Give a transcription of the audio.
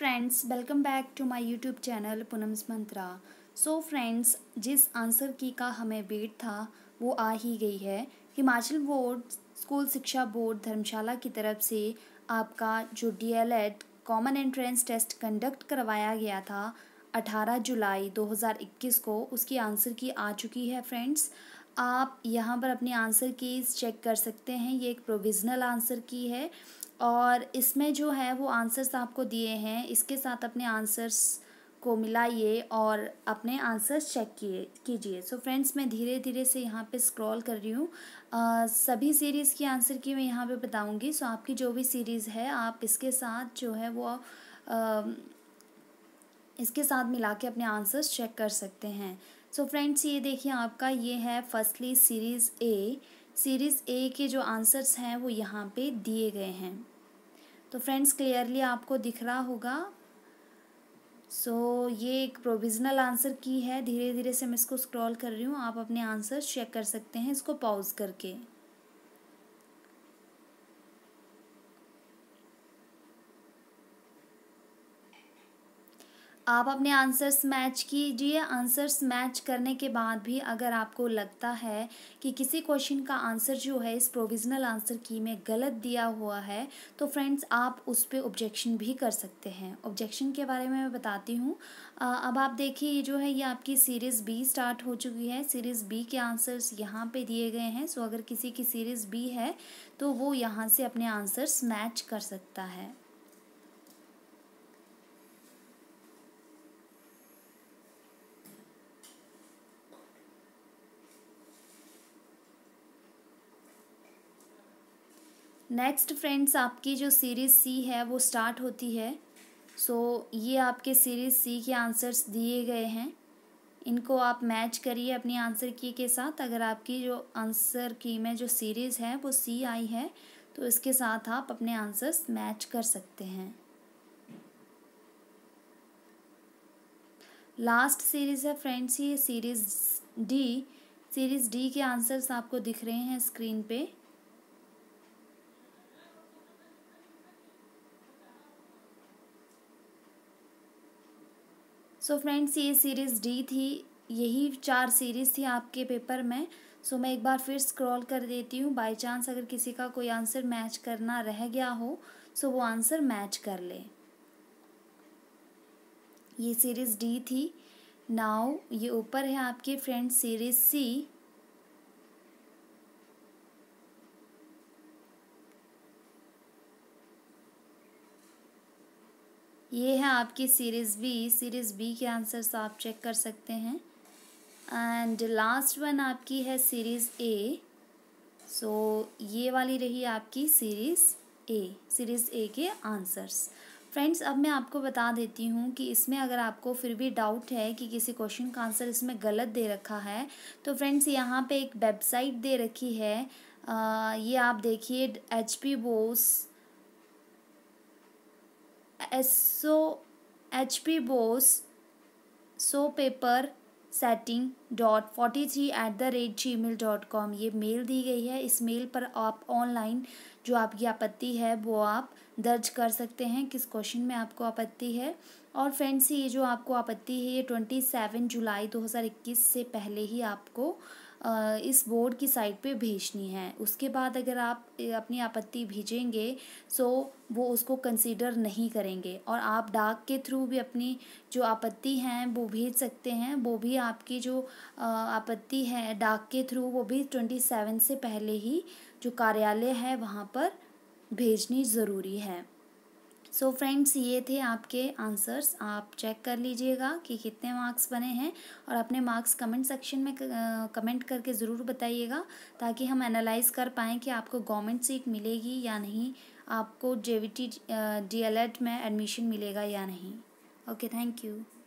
friends welcome back to my YouTube channel Poonam's Mantra so friends जिस answer की का हमें वेट था वो आ ही गई है हिमाचल बोर्ड स्कूल शिक्षा बोर्ड धर्मशाला की तरफ से आपका जो DElEd common entrance test conduct करवाया गया था 18 जुलाई 2021 को उसकी आंसर की आ चुकी है फ्रेंड्स आप यहाँ पर अपने आंसर कीज़ चेक कर सकते हैं ये एक प्रोविज़नल आंसर की है और इसमें जो है वो आंसर्स आपको दिए हैं इसके साथ अपने आंसर्स को मिलाइए और अपने आंसर्स चेक किए कीजिए सो फ्रेंड्स मैं धीरे धीरे से यहाँ पे स्क्रॉल कर रही हूँ सभी सीरीज़ की आंसर की मैं यहाँ पे बताऊँगी सो आपकी जो भी सीरीज़ है आप इसके साथ जो है वो आ, इसके साथ मिला के अपने आंसर्स चेक कर सकते हैं सो फ्रेंड्स ये देखिए आपका ये है firstly series A series A के जो आंसर्स हैं वो यहाँ पे दिए गए हैं तो फ्रेंड्स क्लियरली आपको दिख रहा होगा सो so, ये एक प्रोविज़नल आंसर की है धीरे धीरे से मैं इसको स्क्रॉल कर रही हूँ आप अपने आंसर चेक कर सकते हैं इसको पॉज करके आप अपने आंसर्स मैच कीजिए आंसर्स मैच करने के बाद भी अगर आपको लगता है कि किसी क्वेश्चन का आंसर जो है इस प्रोविजनल आंसर की में गलत दिया हुआ है तो फ्रेंड्स आप उस पर ऑब्जेक्शन भी कर सकते हैं ऑब्जेक्शन के बारे में मैं बताती हूँ अब आप देखिए ये जो है ये आपकी सीरीज़ बी स्टार्ट हो चुकी है सीरीज़ बी के आंसर्स यहाँ पर दिए गए हैं सो अगर किसी की सीरीज़ बी है तो वो यहाँ से अपने आंसर्स मैच कर सकता है नेक्स्ट फ्रेंड्स आपकी जो सीरीज़ सी है वो स्टार्ट होती है सो so, ये आपके सीरीज़ सी के आंसर्स दिए गए हैं इनको आप मैच करिए अपनी आंसर की के साथ अगर आपकी जो आंसर की में जो सीरीज़ है वो सी आई है तो इसके साथ आप अपने आंसर्स मैच कर सकते हैं लास्ट सीरीज़ है फ्रेंड्स ये सीरीज़ डी सीरीज़ डी के आंसर्स आपको दिख रहे हैं स्क्रीन पे सो फ्रेंड्स ये सीरीज़ डी थी यही चार सीरीज़ थी आपके पेपर में सो so मैं एक बार फिर स्क्रॉल कर देती हूँ बाई चांस अगर किसी का कोई आंसर मैच करना रह गया हो सो so वो आंसर मैच कर ले ये सीरीज़ डी थी नाउ ये ऊपर है आपके फ्रेंड सीरीज़ सी ये है आपकी सीरीज़ बी सीरीज़ बी के आंसर्स आप चेक कर सकते हैं एंड लास्ट वन आपकी है सीरीज़ ए सो ये वाली रही आपकी सीरीज़ ए सीरीज़ ए के आंसर्स फ्रेंड्स अब मैं आपको बता देती हूँ कि इसमें अगर आपको फिर भी डाउट है कि किसी क्वेश्चन का आंसर इसमें गलत दे रखा है तो फ्रेंड्स यहाँ पे एक वेबसाइट दे रखी है आ, ये आप देखिए H P BOSE so H P BOSE so paper setting dot forty three at the rate Gmail dot com ये मेल दी गई है इस मेल पर आप ऑनलाइन जो आपकी आपत्ति है वो आप दर्ज कर सकते हैं किस क्वेश्चन में आपको आपत्ति है और फ्रेंड्स ये जो आपको आपत्ति है ये ट्वेंटी सेवन जुलाई दो हज़ार इक्कीस से पहले ही आपको इस बोर्ड की साइट पे भेजनी है उसके बाद अगर आप अपनी आपत्ति भेजेंगे सो वो उसको कंसीडर नहीं करेंगे और आप डाक के थ्रू भी अपनी जो आपत्ति हैं वो भेज सकते हैं वो भी आपकी जो आपत्ति है डाक के थ्रू वो भी ट्वेंटी सेवन से पहले ही जो कार्यालय है वहाँ पर भेजनी ज़रूरी है सो so फ्रेंड्स ये थे आपके आंसर्स आप चेक कर लीजिएगा कि कितने मार्क्स बने हैं और अपने मार्क्स कमेंट सेक्शन में कमेंट करके ज़रूर बताइएगा ताकि हम एनालाइज कर पाएँ कि आपको गवर्नमेंट सीट मिलेगी या नहीं आपको जे वी टी में एडमिशन मिलेगा या नहीं ओके थैंक यू